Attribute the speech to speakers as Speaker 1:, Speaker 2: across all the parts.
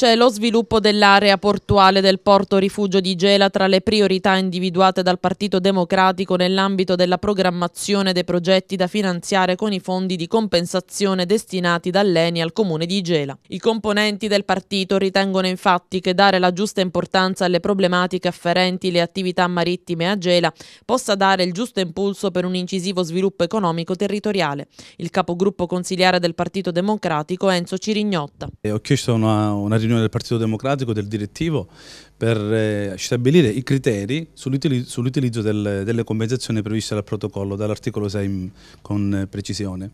Speaker 1: C'è lo sviluppo dell'area portuale del porto rifugio di Gela tra le priorità individuate dal Partito Democratico nell'ambito della programmazione dei progetti da finanziare con i fondi di compensazione destinati dall'ENI al comune di Gela. I componenti del partito ritengono infatti che dare la giusta importanza alle problematiche afferenti alle attività marittime a Gela possa dare il giusto impulso per un incisivo sviluppo economico territoriale. Il capogruppo consigliere del Partito Democratico Enzo Cirignotta. Ho
Speaker 2: eh, chiesto eh, una, una riunione riunione del Partito Democratico del direttivo per eh, stabilire i criteri sull'utilizzo sull del, delle compensazioni previste dal protocollo, dall'articolo 6 con eh, precisione.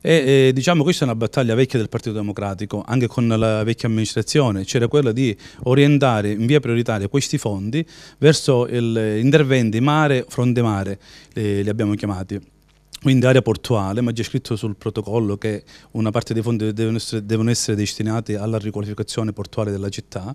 Speaker 2: E, eh, diciamo questa è una battaglia vecchia del Partito Democratico, anche con la vecchia amministrazione, c'era quella di orientare in via prioritaria questi fondi verso gli eh, interventi mare, fronte mare, eh, li abbiamo chiamati quindi area portuale, ma c'è scritto sul protocollo che una parte dei fondi devono essere, devono essere destinati alla riqualificazione portuale della città,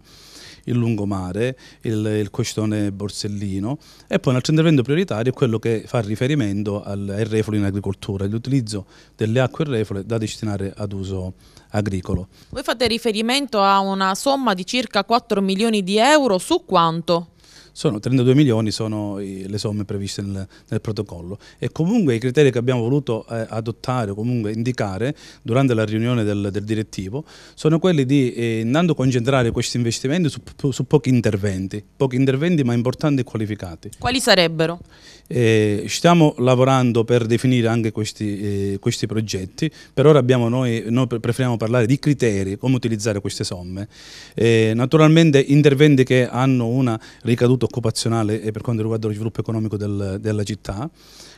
Speaker 2: il lungomare, il, il questione borsellino e poi un altro intervento prioritario è quello che fa riferimento al, al refolo in agricoltura, l'utilizzo delle acque refole da destinare ad uso agricolo.
Speaker 1: Voi fate riferimento a una somma di circa 4 milioni di euro su quanto?
Speaker 2: sono 32 milioni sono le somme previste nel, nel, protocollo e comunque i criteri che abbiamo voluto eh, adottare o comunque indicare durante la riunione del, del direttivo sono quelli di eh, a concentrare questi investimenti su, su, pochi interventi, pochi interventi ma importanti e qualificati.
Speaker 1: Quali sarebbero?
Speaker 2: Eh, stiamo lavorando per definire anche questi, eh, questi progetti, per ora noi, noi, preferiamo parlare di criteri, come utilizzare queste somme. Eh, naturalmente interventi che hanno una ricaduta salute occupazionale e per quanto riguarda lo sviluppo economico del, della città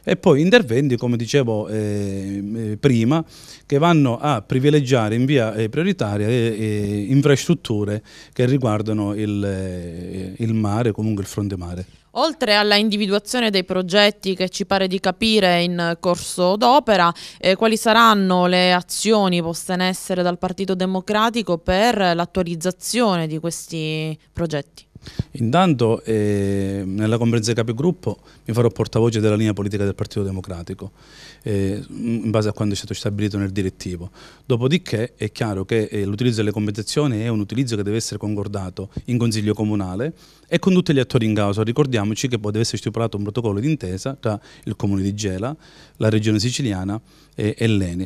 Speaker 2: e poi interventi, come dicevo eh, eh prima, che vanno a privilegiare in via eh, prioritaria eh, eh, infrastrutture che riguardano il, il mare, comunque il fronte mare.
Speaker 1: Oltre alla individuazione dei progetti che ci pare di capire in corso d'opera, eh, quali saranno le azioni poste in essere dal Partito Democratico per l'attualizzazione di questi progetti?
Speaker 2: Intanto eh, nella conferenza dei capigruppo mi farò portavoce della linea politica del Partito Democratico eh, in base a quanto è stato stabilito nel direttivo. Dopodiché è chiaro che eh, l'utilizzo delle compensazioni è un utilizzo che deve essere concordato in Consiglio Comunale e con tutti gli attori in causa. Ricordiamoci che può deve essere stipulato un protocollo d'intesa tra il Comune di Gela, la Regione Siciliana e, eh, e l'ENI.